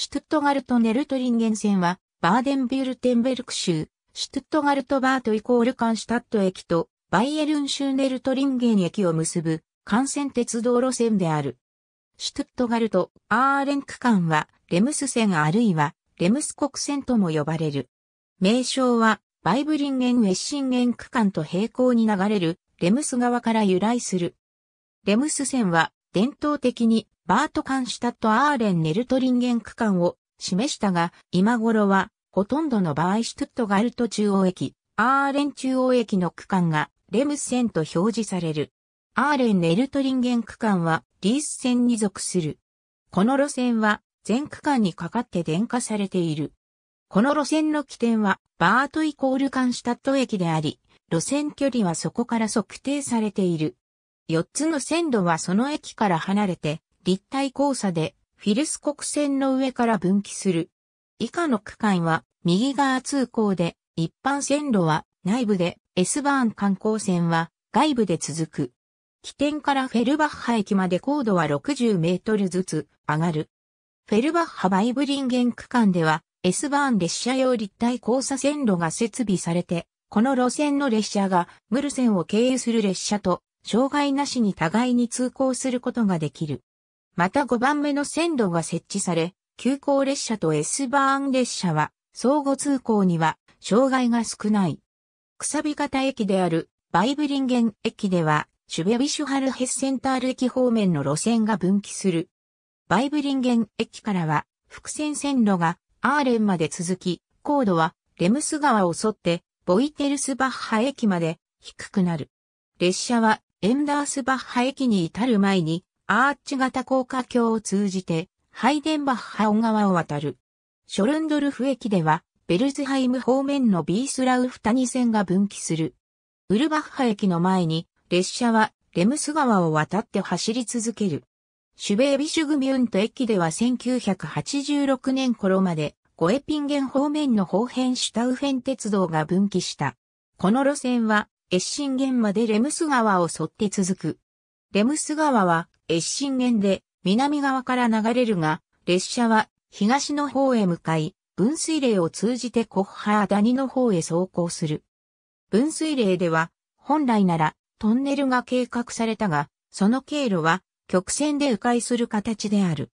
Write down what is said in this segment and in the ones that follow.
シュトゥットガルト・ネルトリンゲン線は、バーデンビュルテンベルク州、シュトゥットガルト・バートイコールカンシュタット駅と、バイエルン州ネルトリンゲン駅を結ぶ、幹線鉄道路線である。シュトゥットガルト・アーレン区間は、レムス線あるいは、レムス国線とも呼ばれる。名称は、バイブリンゲン・ウェッシンゲン区間と並行に流れる、レムス側から由来する。レムス線は、伝統的にバートカンシュタットアーレンネルトリンゲン区間を示したが、今頃はほとんどの場合シュトットガルト中央駅、アーレン中央駅の区間がレムス線と表示される。アーレンネルトリンゲン区間はリース線に属する。この路線は全区間にかかって電化されている。この路線の起点はバートイコールカンシュタット駅であり、路線距離はそこから測定されている。4つの線路はその駅から離れて、立体交差で、フィルス国線の上から分岐する。以下の区間は、右側通行で、一般線路は内部で、S バーン観光線は外部で続く。起点からフェルバッハ駅まで高度は60メートルずつ上がる。フェルバッハバイブリンゲン区間では S バーン列車用立体交差線路が設備されて、この路線の列車がムルセンを経由する列車と障害なしに互いに通行することができる。また5番目の線路が設置され、急行列車と S バーン列車は相互通行には障害が少ない。くさび型駅であるバイブリンゲン駅では、シュベビシュハルヘッセンタール駅方面の路線が分岐する。バイブリンゲン駅からは、伏線線路がアーレンまで続き、高度はレムス川を沿ってボイテルスバッハ駅まで低くなる。列車はエンダースバッハ駅に至る前に、アーチ型高架橋を通じて、ハイデンバッハ小川を渡る。ショルンドルフ駅では、ベルズハイム方面のビースラウフ谷線が分岐する。ウルバッハ駅の前に、列車はレムス川を渡って走り続ける。シュベービシュグミュント駅では1986年頃まで、ゴエピンゲン方面の方辺シュタウフェン鉄道が分岐した。この路線は越進源までレムス川を沿って続く。レムス川は越進源で南側から流れるが、列車は東の方へ向かい、分水嶺を通じてコッハー谷の方へ走行する。分水嶺では、本来ならトンネルが計画されたが、その経路は曲線で迂回する形である。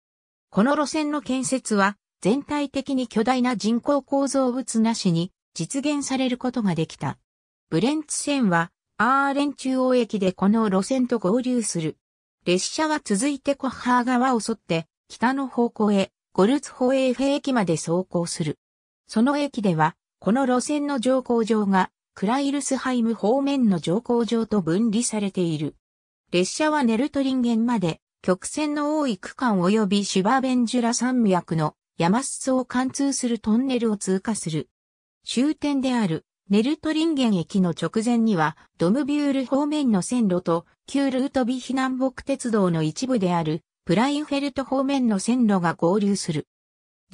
この路線の建設は、全体的に巨大な人工構造物なしに実現されることができた。ブレンツ線は、アーレン中央駅でこの路線と合流する。列車は続いてコッハー川を沿って、北の方向へ、ゴルツホエーフェ駅まで走行する。その駅では、この路線の乗降場が、クライルスハイム方面の乗降場と分離されている。列車はネルトリンゲンまで、曲線の多い区間及びシュバーベンジュラ山脈の山裾を貫通するトンネルを通過する。終点であるネルトリンゲン駅の直前には、ドムビュール方面の線路と、旧ルートビ避難北鉄道の一部である、プラインフェルト方面の線路が合流する。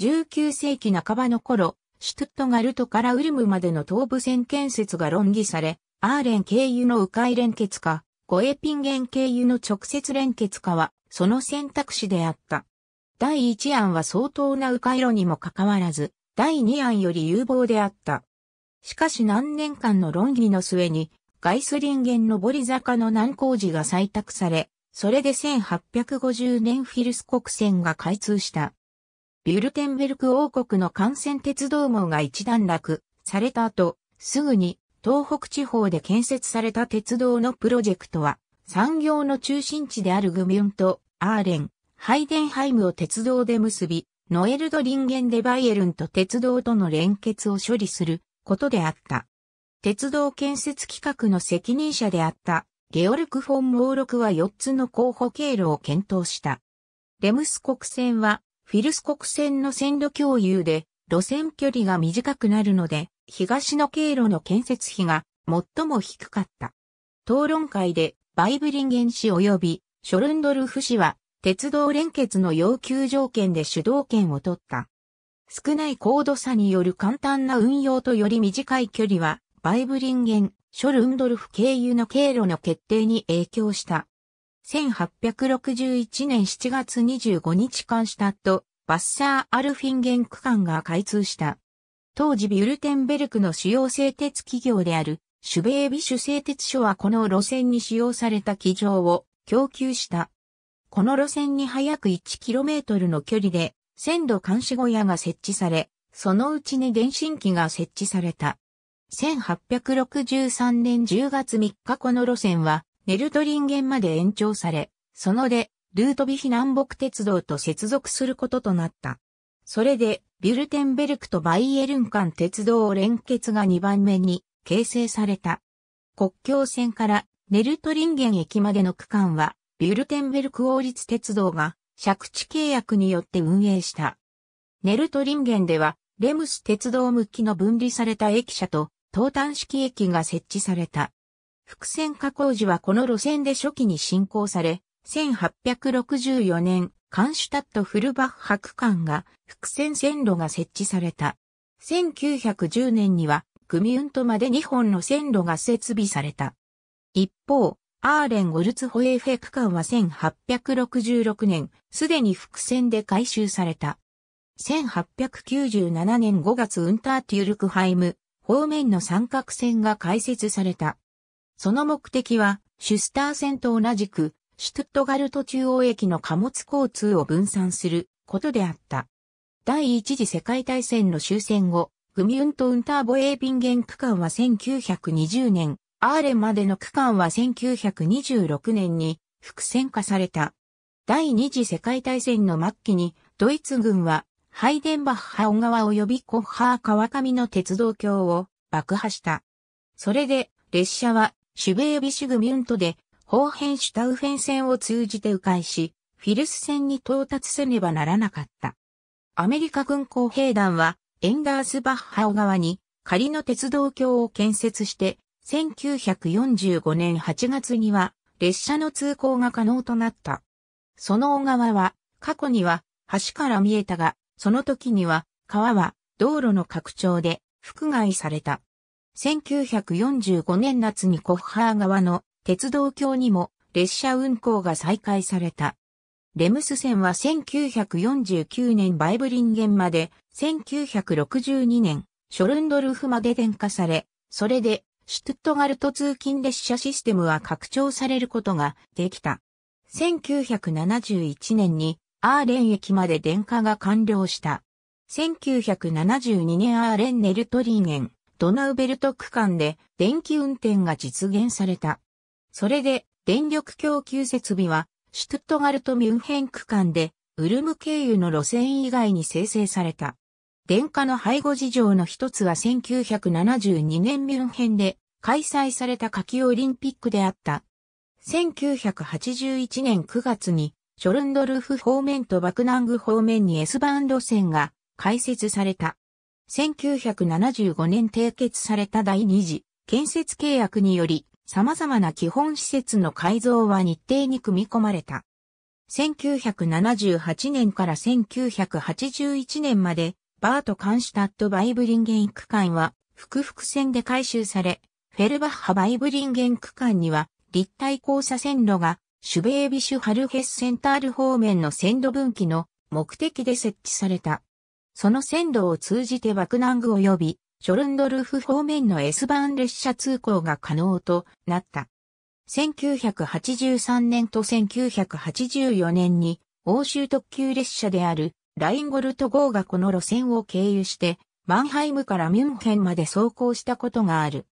19世紀半ばの頃、シュトゥットガルトからウルムまでの東部線建設が論議され、アーレン経由の迂回連結か、ゴエピンゲン経由の直接連結かは、その選択肢であった。第1案は相当な迂回路にもかかわらず、第2案より有望であった。しかし何年間の論議の末に、ガイスリンゲンの堀坂の難工事が採択され、それで1850年フィルス国線が開通した。ビュルテンベルク王国の幹線鉄道網が一段落された後、すぐに東北地方で建設された鉄道のプロジェクトは、産業の中心地であるグミュンとアーレン、ハイデンハイムを鉄道で結び、ノエルドリンゲンデバイエルンと鉄道との連結を処理することであった。鉄道建設企画の責任者であったゲオルク・フォン・モーロクは4つの候補経路を検討した。レムス国線はフィルス国線の線路共有で路線距離が短くなるので東の経路の建設費が最も低かった。討論会でバイブリンゲン氏及びショルンドルフ氏は鉄道連結の要求条件で主導権を取った。少ない高度差による簡単な運用とより短い距離は、バイブリンゲン、ショルンドルフ経由の経路の決定に影響した。1861年7月25日間した後、バッサー・アルフィンゲン区間が開通した。当時ビュルテンベルクの主要製鉄企業である、シュベービシュ製鉄所はこの路線に使用された機場を供給した。この路線に早く 1km の距離で線路監視小屋が設置され、そのうちに電信機が設置された。1863年10月3日この路線は、ネルトリンゲンまで延長され、そので、ルートビヒ南北鉄道と接続することとなった。それで、ビュルテンベルクとバイエルン間鉄道連結が2番目に形成された。国境線からネルトリンゲン駅までの区間は、ビュルテンベルク王立鉄道が借地契約によって運営した。ネルトリンゲンでは、レムス鉄道向きの分離された駅舎と、東端式駅が設置された。伏線加工時はこの路線で初期に進行され、1864年、カンシュタットフルバッハ区間が伏線線路が設置された。1910年には、組運とまで2本の線路が設備された。一方、アーレン・ゴルツホエーフェ区間は1866年、すでに伏線で改修された。1897年5月ウンターテュルクハイム方面の三角線が開設された。その目的は、シュスター線と同じく、シュトゥットガルト中央駅の貨物交通を分散することであった。第一次世界大戦の終戦後、グミュント・ウンターボエービンゲン区間は1920年アーレまでの区間は1926年に伏線化された。第二次世界大戦の末期にドイツ軍はハイデンバッハ小川及びコッハー川上の鉄道橋を爆破した。それで列車はシュベービシュグミュントでホーヘンシュタウフェン線を通じて迂回し、フィルス線に到達せねばならなかった。アメリカ軍工兵団はエンダースバッハ小川に仮の鉄道橋を建設して1945年8月には列車の通行が可能となった。その小川は過去には橋から見えたが、その時には川は道路の拡張で覆外された。1945年夏にコッハー川の鉄道橋にも列車運行が再開された。レムス線は1949年バイブリンゲンまで、1962年ショルンドルフまで電化され、それでシュトゥットガルト通勤列車システムは拡張されることができた。1971年にアーレン駅まで電化が完了した。1972年アーレンネルトリーゲン、ドナウベルト区間で電気運転が実現された。それで電力供給設備はシュトゥットガルトミュンヘン区間でウルム経由の路線以外に生成された。電化の背後事情の一つは1972年ミュンヘンで開催された夏季オリンピックであった。1981年9月に、ショルンドルフ方面とバクナング方面に S バーン路線が開設された。1975年締結された第2次建設契約により、様々な基本施設の改造は日程に組み込まれた。1978年から1981年まで、バート・カンシュタット・バイブリンゲン区間は、複々線で改修され、フェルバッハ・バイブリンゲン区間には、立体交差線路が、シュベービシュ・ハルヘスセンタール方面の線路分岐の目的で設置された。その線路を通じてバクナング及び、ショルンドルフ方面の S バーン列車通行が可能となった。1983年と1984年に、欧州特急列車であるラインゴルト号がこの路線を経由して、マンハイムからミュンヘンまで走行したことがある。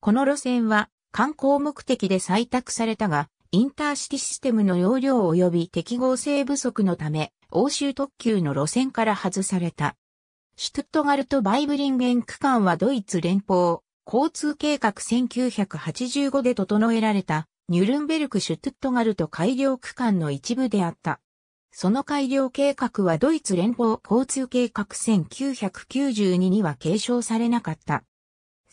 この路線は観光目的で採択されたが、インターシティシステムの容量及び適合性不足のため、欧州特急の路線から外された。シュトゥットガルト・バイブリンゲン区間はドイツ連邦交通計画1985で整えられたニュルンベルク・シュトゥットガルト改良区間の一部であった。その改良計画はドイツ連邦交通計画1992には継承されなかった。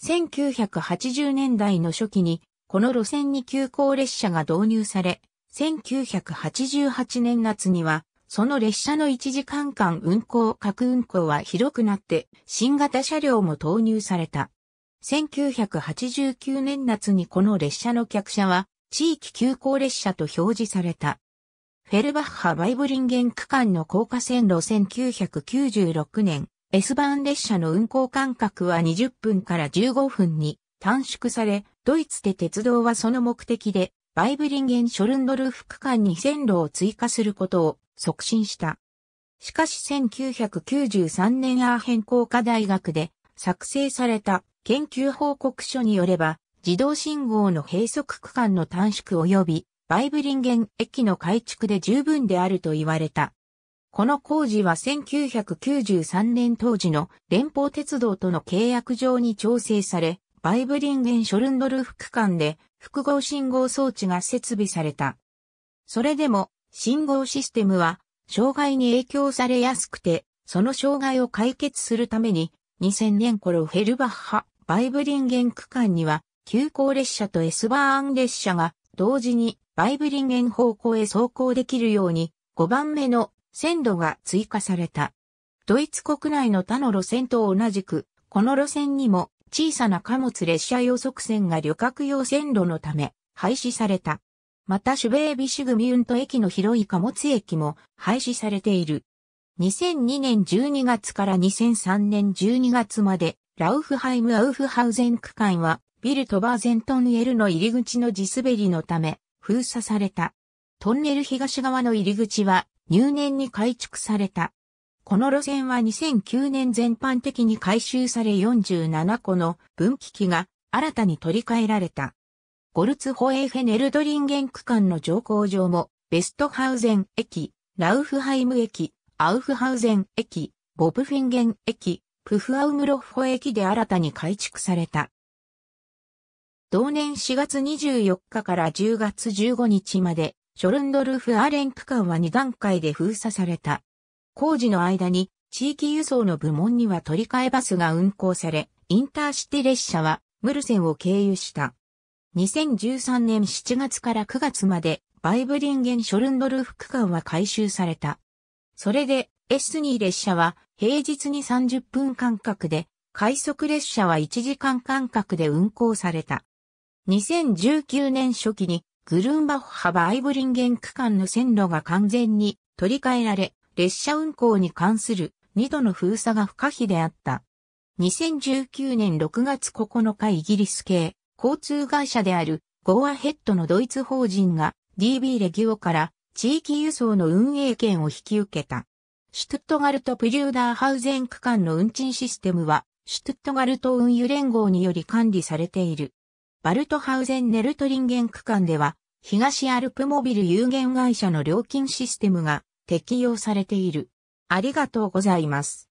1980年代の初期に、この路線に急行列車が導入され、1988年夏には、その列車の1時間間運行、各運行は広くなって、新型車両も投入された。1989年夏にこの列車の客車は、地域急行列車と表示された。フェルバッハ・バイブリンゲン区間の高架線路1996年、S ン列車の運行間隔は20分から15分に短縮され、ドイツで鉄道はその目的で、バイブリンゲン・ショルンドルフ区間に線路を追加することを促進した。しかし1993年アーヘン工科大学で作成された研究報告書によれば、自動信号の閉塞区間の短縮及びバイブリンゲン駅の改築で十分であると言われた。この工事は1993年当時の連邦鉄道との契約上に調整され、バイブリンゲン・ショルンドルフ区間で複合信号装置が設備された。それでも信号システムは障害に影響されやすくて、その障害を解決するために2000年頃フェルバッハ、バイブリンゲン区間には急行列車と S バーン列車が同時にバイブリンゲン方向へ走行できるように5番目の線路が追加された。ドイツ国内の他の路線と同じく、この路線にも小さな貨物列車用側線が旅客用線路のため廃止された。またシュベービシュグミュント駅の広い貨物駅も廃止されている。2002年12月から2003年12月まで、ラウフハイム・アウフハウゼン区間は、ビルト・バーゼントンネルの入り口の地滑りのため、封鎖された。トンネル東側の入り口は、入念に改築された。この路線は2009年全般的に改修され47個の分岐器が新たに取り替えられた。ゴルツホエーフェネルドリンゲン区間の乗降場も、ベストハウゼン駅、ラウフハイム駅、アウフハウゼン駅、ボブフィンゲン駅、プフアウムロフホ駅で新たに改築された。同年4月24日から10月15日まで、ショルンドルフ・アーレン区間は2段階で封鎖された。工事の間に地域輸送の部門には取り替えバスが運行され、インターシティ列車はムルセンを経由した。2013年7月から9月までバイブリンゲン・ショルンドルフ区間は改修された。それで S2 列車は平日に30分間隔で、快速列車は1時間間隔で運行された。2019年初期にグルンバッハバイブリンゲン区間の線路が完全に取り替えられ、列車運行に関する2度の封鎖が不可避であった。2019年6月9日イギリス系交通会社であるゴーアヘッドのドイツ法人が DB レギオから地域輸送の運営権を引き受けた。シュトゥットガルト・プリューダーハウゼン区間の運賃システムはシュトゥットガルト運輸連合により管理されている。バルトハウゼン・ネルトリンゲン区間では、東アルプモビル有限会社の料金システムが適用されている。ありがとうございます。